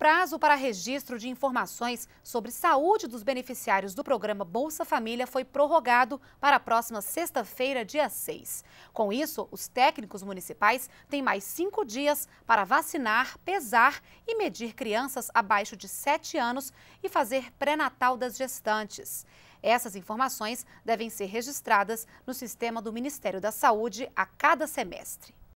prazo para registro de informações sobre saúde dos beneficiários do programa Bolsa Família foi prorrogado para a próxima sexta-feira, dia 6. Com isso, os técnicos municipais têm mais cinco dias para vacinar, pesar e medir crianças abaixo de 7 anos e fazer pré-natal das gestantes. Essas informações devem ser registradas no sistema do Ministério da Saúde a cada semestre.